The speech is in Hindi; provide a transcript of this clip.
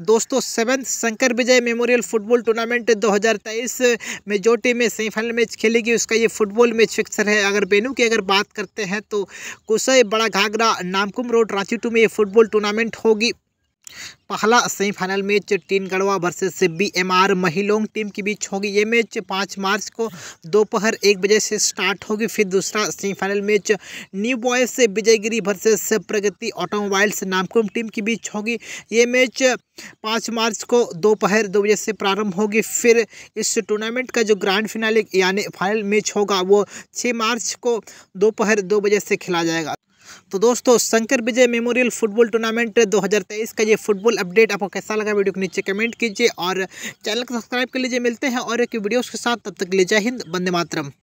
दोस्तों seventh Shankar Vijay memorial football tournament 2023 में जो टीमें सेमीफाइनल मैच खेलेगी उसका ये फुटबॉल मैच फिक्सर है अगर बेनू की अगर बात करते हैं तो कुसई बड़ा घाघरा नामकुम रोड रांची टू में ये फुटबॉल टूर्नामेंट होगी पहला semifinal match team Garhwa versus B M R Mahilong team के बीच होगी ये मैच पाँच मार्च को दोपहर एक बजे से स्टार्ट होगी फिर दूसरा सेमीफाइनल मैच न्यू बॉयज से Vijaygiri versus Pragati automobiles Namkum team के बीच होगी ये मैच पाँच मार्च को दोपहर दो बजे से प्रारंभ होगी फिर इस टूर्नामेंट का जो ग्रांड फिनाले यानी फाइनल मैच होगा वो छः मार्च को दोपहर दो बजे से खेला जाएगा तो दोस्तों Shankar Vijay memorial football tournament 2023 का ये फुटबॉल अपडेट आपको कैसा लगा वीडियो को नीचे कमेंट कीजिए और चैनल को सब्सक्राइब कर लीजिए मिलते हैं और एक वीडियोस के साथ तब तक ले जय हिंद बंदे मातरम